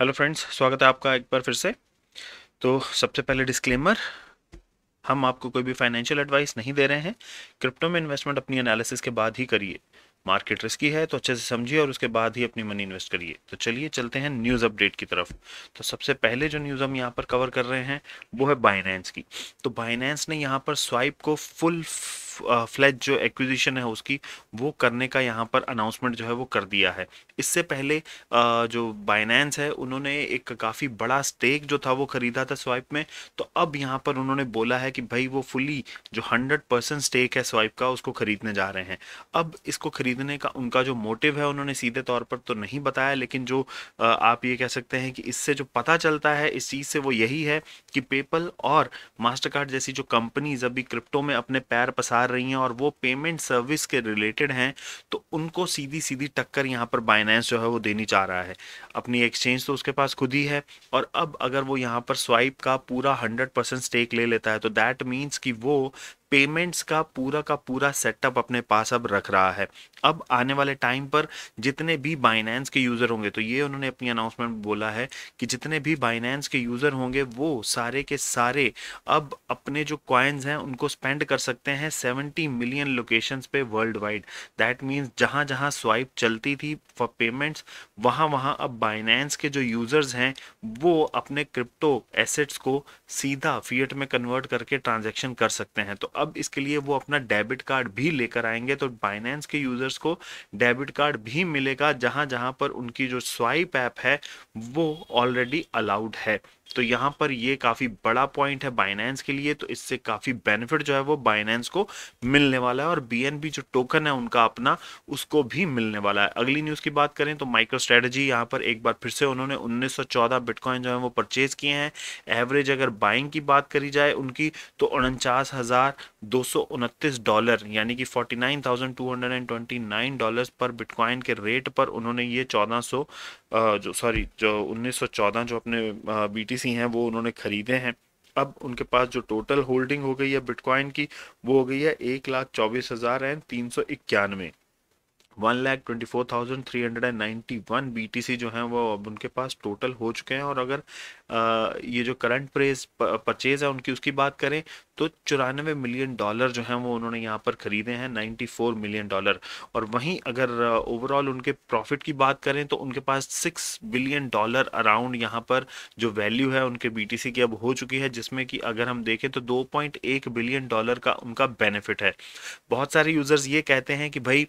hello friends स्वागत है आपका एक बार फिर से तो सबसे पहले डिस्क्लेमर हम आपको कोई भी फाइनेंशियल एडवाइस नहीं दे रहे हैं क्रिप्टो में इन्वेस्टमेंट अपनी एनालिसिस के बाद ही करिए मार्केट रिस्की है तो अच्छे से समझिए और उसके बाद ही अपनी मनी इन्वेस्ट करिए तो चलिए चलते हैं न्यूज़ अपडेट की तरफ तो सबसे पहले जो न्यूज़ हम यहाँ पर कवर कर रहे हैं वो है बाइनेंस की तो बाइनेंस ने यहाँ पर स्वाइप को फुल फ्लैट जो एक्विजिशन है उसकी वो करने का यहाँ पर अनाउंसमेंट जो है वो कर दिया है इससे पहले जो बाइनेंस है उन्होंने एक काफ़ी बड़ा स्टेक जो था वो खरीदा था स्वाइप में तो अब यहाँ पर उन्होंने बोला है कि भाई वो फुली जो हंड्रेड परसेंट स्टेक है स्वाइप का उसको खरीदने जा रहे हैं अब इसको खरीदने का उनका जो मोटिव है उन्होंने सीधे तौर पर तो नहीं बताया लेकिन जो आप ये कह सकते हैं कि इससे जो पता चलता है इस चीज़ से वो यही है कि पेपल और मास्टर कार्ड जैसी जो कंपनीज अभी क्रिप्टो में अपने पैर पसार रही हैं और वो पेमेंट सर्विस के रिलेटेड हैं तो उनको सीधी सीधी टक्कर यहाँ पर बाइनेंस जो है वो देनी चाह रहा है अपनी एक्सचेंज तो उसके पास खुद ही है और अब अगर वो यहाँ पर स्वाइप का पूरा हंड्रेड परसेंट स्टेक ले लेता है तो दैट मीन्स कि वो पेमेंट्स का पूरा का पूरा सेटअप अपने पास अब रख रहा है अब आने वाले टाइम पर जितने भी बाइनेंस के यूज़र होंगे तो ये उन्होंने अपनी अनाउंसमेंट बोला है कि जितने भी बाइनेंस के यूज़र होंगे वो सारे के सारे अब अपने जो क्वाइंस हैं उनको स्पेंड कर सकते हैं सेवेंटी मिलियन लोकेशंस पे वर्ल्ड वाइड दैट मीन्स जहाँ जहाँ स्वाइप चलती थी फॉर पेमेंट्स वहाँ वहाँ अब बाइनेंस के जो यूज़र्स हैं वो अपने क्रिप्टो एसेट्स को सीधा फीएट में कन्वर्ट करके ट्रांजैक्शन कर सकते हैं तो अब इसके लिए वो अपना डेबिट कार्ड भी लेकर आएंगे तो बाइनेंस के यूजर्स को डेबिट कार्ड भी मिलेगा जहां जहां पर उनकी जो स्वाइप ऐप है वो ऑलरेडी अलाउड है तो यहाँ पर ये काफ़ी बड़ा पॉइंट है बाइनेंस के लिए तो इससे काफ़ी बेनिफिट जो है वो बाइनेंस को मिलने वाला है और बी जो टोकन है उनका अपना उसको भी मिलने वाला है अगली न्यूज़ की बात करें तो माइक्रो स्ट्रेटजी यहाँ पर एक बार फिर से उन्होंने 1914 बिटकॉइन जो है वो परचेज़ किए हैं एवरेज अगर बाइंग की बात करी जाए उनकी तो उनचास हज़ार दो डॉलर यानी कि 49,229 डॉलर्स पर बिटकॉइन के रेट पर उन्होंने ये 1400 जो सॉरी जो 1914 जो अपने बीटीसी हैं वो उन्होंने ख़रीदे हैं अब उनके पास जो टोटल होल्डिंग हो गई है बिटकॉइन की वो हो गई है एक लाख चौबीस हज़ार एंड तीन सौ इक्यानवे one lakh twenty four thousand three hundred and ninety one B T C जो है वो अब उनके पास टोटल हो चुके हैं और अगर आ, ये जो करंट प्रेस परचेज है उनकी उसकी बात करें तो चौरानवे मिलियन डॉलर जो हैं वो उन्होंने यहाँ पर ख़रीदे हैं नाइन्टी फोर मिलियन डॉलर और वहीं अगर ओवरऑल उनके प्रॉफिट की बात करें तो उनके पास सिक्स बिलियन डॉलर अराउंड यहाँ पर जो वैल्यू है उनके बी टी सी की अब हो चुकी है जिसमें कि अगर हम देखें तो दो पॉइंट एक बिलियन डॉलर का उनका बेनिफिट है बहुत सारे यूज़र्स ये कहते हैं कि भाई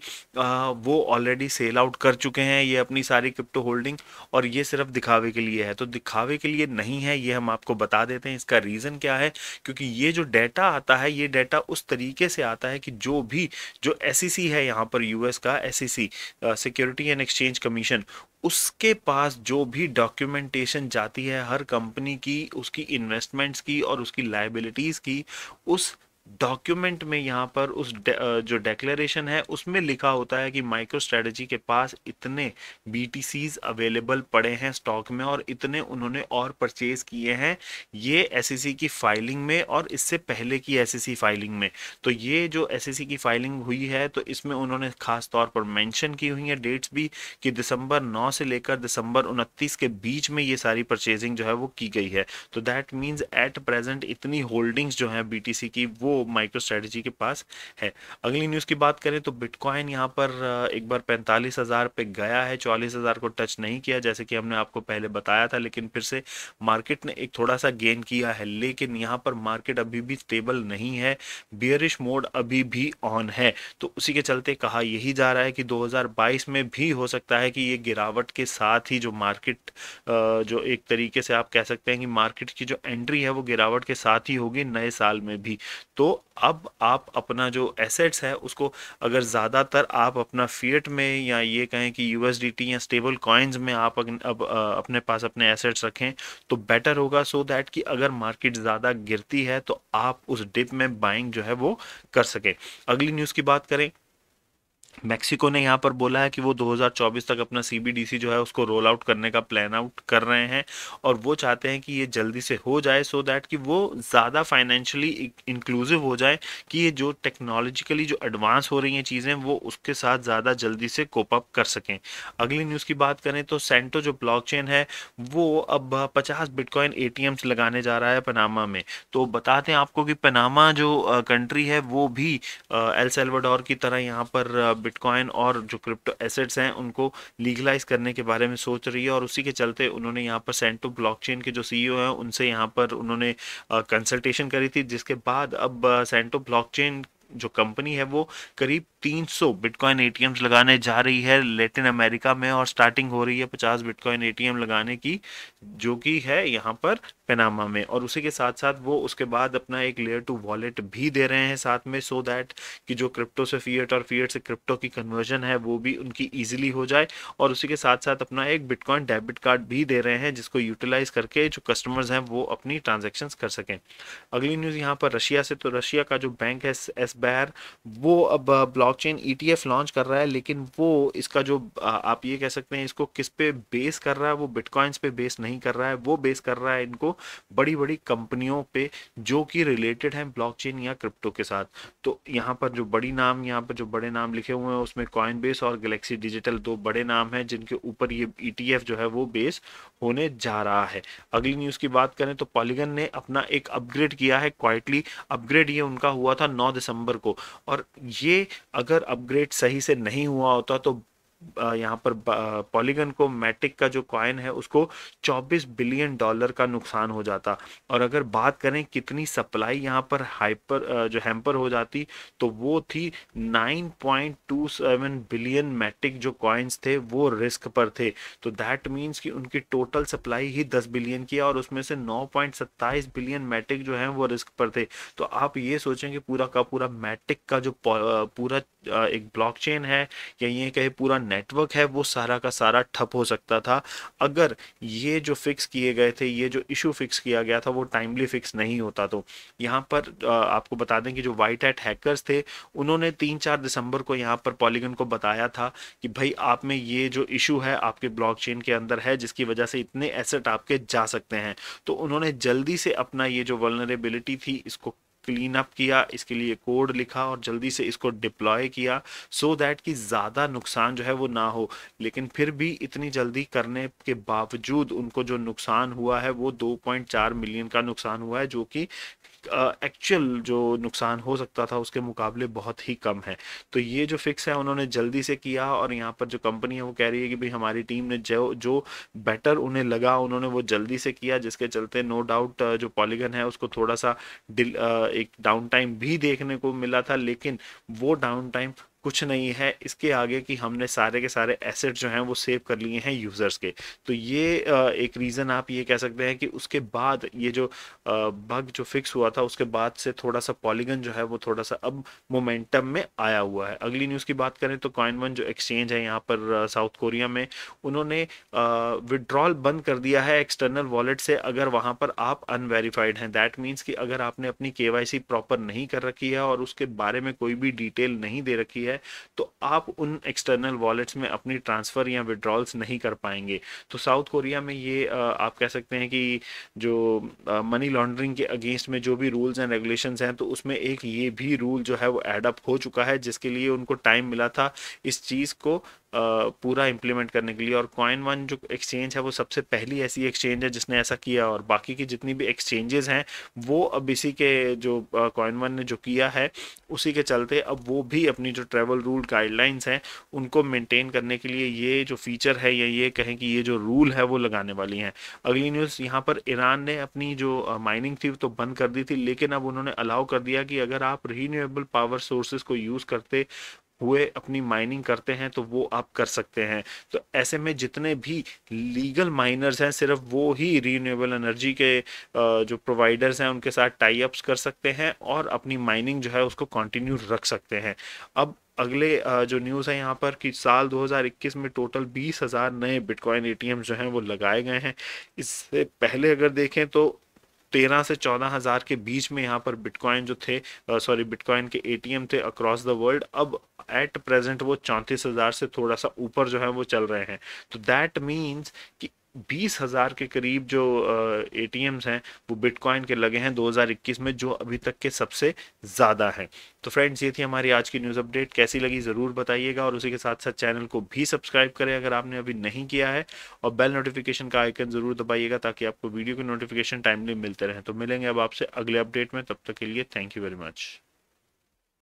वो ऑलरेडी सेल आउट कर चुके हैं ये अपनी सारी क्रिप्टो होल्डिंग और ये सिर्फ दिखावे के लिए है तो दिखावे के लिए नहीं है ये हम आपको बता देते हैं इसका रीज़न क्या है क्योंकि ये जो डेटा आता है ये डेटा उस तरीके से आता है कि जो भी जो एस e है यहाँ पर यू का S security and exchange commission उसके पास जो भी डॉक्यूमेंटेशन जाती है हर कंपनी की उसकी इन्वेस्टमेंट्स की और उसकी लाइबिलिटीज़ की उस डॉक्यूमेंट में यहाँ पर उस डे, जो डेक्लेरेशन है उसमें लिखा होता है कि माइक्रो स्ट्रेटजी के पास इतने बी अवेलेबल पड़े हैं स्टॉक में और इतने उन्होंने और परचेज किए हैं ये एस e की फाइलिंग में और इससे पहले की एस फाइलिंग e में तो ये जो एस e की फाइलिंग हुई है तो इसमें उन्होंने खास तौर पर मैंशन की हुई है डेट्स भी कि दिसंबर नौ से लेकर दिसंबर उनतीस के बीच में ये सारी परचेजिंग जो है वो की गई है तो दैट मीन्स एट प्रेजेंट इतनी होल्डिंग्स जो है बी की वो माइक्रो स्ट्रेटजी के पास है अगली न्यूज़ की बात करें तो बिटकॉइन यहाँ पर एक बार पैंतालीस हज़ार पे गया है चौलीस हज़ार को टच नहीं किया जैसे कि हमने आपको पहले बताया था लेकिन फिर से मार्केट ने एक थोड़ा सा गेन किया है लेकिन यहाँ पर मार्केट अभी भी स्टेबल नहीं है बियरिश मोड अभी भी ऑन है तो उसी के चलते कहा यही जा रहा है कि 2022 में भी हो सकता है कि ये गिरावट के साथ ही जो मार्केट जो एक तरीके से आप कह सकते हैं कि मार्केट की जो एंट्री है वो गिरावट के साथ ही होगी नए साल में भी तो अब आप अपना जो एसेट्स है उसको अगर ज़्यादातर आप अपना फीएट में या ये कहें कि यू या स्टेबल कॉइन्स में आप अग, अब अपने पास अपने एसेट्स रखें तो बेटर होगा सो so दैट कि अगर मार्केट ज़्यादा गिरती है तो आप उस डिप में बाइंग जो है वो कर सकें अगली न्यूज़ की बात करें मैक्सिको ने यहाँ पर बोला है कि वो 2024 तक अपना सीबीडीसी जो है उसको रोल आउट करने का प्लान आउट कर रहे हैं और वो चाहते हैं कि ये जल्दी से हो जाए सो so दैट कि वो ज़्यादा फाइनेंशियली इंक्लूसिव हो जाए कि ये जो टेक्नोलॉजिकली जो एडवांस हो रही हैं चीज़ें वो उसके साथ ज़्यादा जल्दी से कोप अप कर सकें अगली न्यूज़ की बात करें तो सेंटो जो ब्लॉक है वो अब पचास बिटकॉइन ए लगाने जा रहा है पनामा में तो बताते हैं आपको कि पनामा जो कंट्री है वो भी एल सेल्वाडोर की तरह यहाँ पर बिटकॉइन और जो क्रिप्टो एसेट्स हैं उनको लीगलाइज करने के बारे में सोच रही है और उसी के चलते उन्होंने यहाँ पर सेंटो ब्लॉकचेन के जो सीईओ हैं उनसे यहाँ पर उन्होंने कंसल्टेशन करी थी जिसके बाद अब सेंटो ब्लॉकचेन जो कंपनी है वो करीब 300 बिटकॉइन एटीएम्स लगाने जा रही है लेटिन अमेरिका में और स्टार्टिंग हो रही है 50 बिटकॉइन एटीएम लगाने की जो कि है यहाँ पर पेनामा में और उसी के साथ साथ वो उसके बाद अपना एक लेयर टू वॉलेट भी दे रहे हैं साथ में सो so दैट कि जो क्रिप्टो से फीएट और फीएट से क्रिप्टो की कन्वर्जन है वो भी उनकी ईजिली हो जाए और उसी के साथ साथ अपना एक बिटकॉइन डेबिट कार्ड भी दे रहे हैं जिसको यूटिलाइज करके जो कस्टमर्स हैं वो अपनी ट्रांजेक्शन कर सकें अगली न्यूज़ यहाँ पर रशिया से तो रशिया का जो बैंक है एस बैर वो अब ब्लॉकचेन ईटीएफ लॉन्च कर रहा है लेकिन वो इसका जो आप ये कह सकते हैं इसको किस पे बेस कर रहा है वो बिटकॉइंस पे बेस नहीं कर रहा है वो बेस कर रहा है इनको बड़ी बड़ी कंपनियों पे जो कि रिलेटेड हैं ब्लॉकचेन या क्रिप्टो के साथ तो यहाँ पर जो बड़ी नाम यहाँ पर जो बड़े नाम लिखे हुए हैं उसमें कॉइन और गलेक्सी डिजिटल दो बड़े नाम हैं जिनके ऊपर ये ई e जो है वो बेस होने जा रहा है अगली न्यूज़ की बात करें तो पॉलीगन ने अपना एक अपग्रेड किया है क्वाइटली अपग्रेड ये उनका हुआ था नौ दिसंबर नंबर को और ये अगर अपग्रेड सही से नहीं हुआ होता तो यहाँ पर पॉलीगन को मैटिक का जो कॉइन है उसको 24 बिलियन डॉलर का नुकसान हो जाता और अगर बात करें कितनी सप्लाई यहाँ पर हाइपर जो हैम्पर हो जाती तो वो थी 9.27 बिलियन मैटिक जो कॉइन्स थे वो रिस्क पर थे तो दैट मीन्स कि उनकी टोटल सप्लाई ही 10 बिलियन की है और उसमें से 9.27 बिलियन मैटिक जो है वो रिस्क पर थे तो आप ये सोचें कि पूरा का पूरा मैटिक का जो पूरा एक ब्लॉक है या ये कहे पूरा नेटवर्क है वो सारा का सारा ठप हो सकता था अगर ये जो फिक्स किए गए थे ये जो इशू फिक्स किया गया था वो टाइमली फिक्स नहीं होता तो यहाँ पर आपको बता दें कि जो वाइट एट हैकर्स थे उन्होंने तीन चार दिसंबर को यहाँ पर पॉलीगन को बताया था कि भाई आप में ये जो इशू है आपके ब्लॉक के अंदर है जिसकी वजह से इतने एसेट आपके जा सकते हैं तो उन्होंने जल्दी से अपना ये जो वर्नरेबिलिटी थी इसको क्लीन अप किया इसके लिए कोड लिखा और जल्दी से इसको डिप्लॉय किया सो so दैट कि ज़्यादा नुकसान जो है वो ना हो लेकिन फिर भी इतनी जल्दी करने के बावजूद उनको जो नुकसान हुआ है वो 2.4 मिलियन का नुकसान हुआ है जो कि एक्चुअल जो नुकसान हो सकता था उसके मुकाबले बहुत ही कम है तो ये जो फिक्स है उन्होंने जल्दी से किया और यहाँ पर जो कंपनी है वो कह रही है कि भाई हमारी टीम ने जो जो बेटर उन्हें लगा उन्होंने वो जल्दी से किया जिसके चलते नो डाउट जो पॉलीगन है उसको थोड़ा सा एक डाउन टाइम भी देखने को मिला था लेकिन वो डाउन टाइम कुछ नहीं है इसके आगे कि हमने सारे के सारे एसेट जो हैं वो सेव कर लिए हैं यूज़र्स के तो ये एक रीज़न आप ये कह सकते हैं कि उसके बाद ये जो बग जो फिक्स हुआ था उसके बाद से थोड़ा सा पॉलीगन जो है वो थोड़ा सा अब मोमेंटम में आया हुआ है अगली न्यूज़ की बात करें तो कॉइन वन जो एक्सचेंज है यहाँ पर साउथ कोरिया में उन्होंने विड्रॉल बंद कर दिया है एक्सटर्नल वॉलेट से अगर वहाँ पर आप अनवेरीफाइड हैं दैट मीन्स कि अगर आपने अपनी के प्रॉपर नहीं कर रखी है और उसके बारे में कोई भी डिटेल नहीं दे रखी है है तो आप उन एक्सटर्नल वॉलेट्स में अपनी ट्रांसफ़र या विड्रॉल्स नहीं कर पाएंगे तो साउथ कोरिया में ये आप कह सकते हैं कि जो मनी लॉन्ड्रिंग के अगेंस्ट में जो भी रूल्स एंड रेगुलेशन हैं तो उसमें एक ये भी रूल जो है वो एडअप हो चुका है जिसके लिए उनको टाइम मिला था इस चीज़ को पूरा इम्प्लीमेंट करने के लिए और कॉइन वन जो एक्सचेंज है वो सबसे पहली ऐसी एक्सचेंज है जिसने ऐसा किया और बाकी की जितनी भी एक्सचेंजेस हैं वो अब इसी के जो कॉइन वन ने जो किया है उसी के चलते अब वो भी अपनी जो ट्रेवल रूल गाइडलाइंस हैं उनको मेंटेन करने के लिए ये जो फीचर है या ये कहें कि ये जो रूल है वो लगाने वाली हैं अगली न्यूज़ यहाँ पर ईरान ने अपनी जो माइनिंग थी तो बंद कर दी थी लेकिन अब उन्होंने अलाउ कर दिया कि अगर आप रीन्यूएबल पावर सोर्सेज को यूज़ करते हुए अपनी माइनिंग करते हैं तो वो आप कर सकते हैं तो ऐसे में जितने भी लीगल माइनर्स हैं सिर्फ वो ही रीन्यूएबल एनर्जी के जो प्रोवाइडर्स हैं उनके साथ टाई अप्स कर सकते हैं और अपनी माइनिंग जो है उसको कंटिन्यू रख सकते हैं अब अगले जो न्यूज़ है यहाँ पर कि साल 2021 में टोटल 20,000 नए बिटकॉइन एटीएम जो हैं वो लगाए गए हैं इससे पहले अगर देखें तो तेरह से चौदह हज़ार के बीच में यहाँ पर बिटकॉइन जो थे सॉरी बिटकॉइन के एटीएम थे अक्रॉस द वर्ल्ड अब एट प्रेजेंट वो चौंतीस हज़ार से थोड़ा सा ऊपर जो है वो चल रहे हैं तो दैट मीन्स कि बीस हज़ार के करीब जो ए टी एम्स हैं वो बिटकॉइन के लगे हैं 2021 में जो अभी तक के सबसे ज़्यादा है तो फ्रेंड्स ये थी हमारी आज की न्यूज़ अपडेट कैसी लगी ज़रूर बताइएगा और उसी के साथ साथ चैनल को भी सब्सक्राइब करें अगर आपने अभी नहीं किया है और बेल नोटिफिकेशन का आइकन ज़रूर दबाइएगा ताकि आपको वीडियो की नोटिफिकेशन टाइमली मिलते रहें तो मिलेंगे अब आपसे अगले अपडेट में तब तक के लिए थैंक यू वेरी मच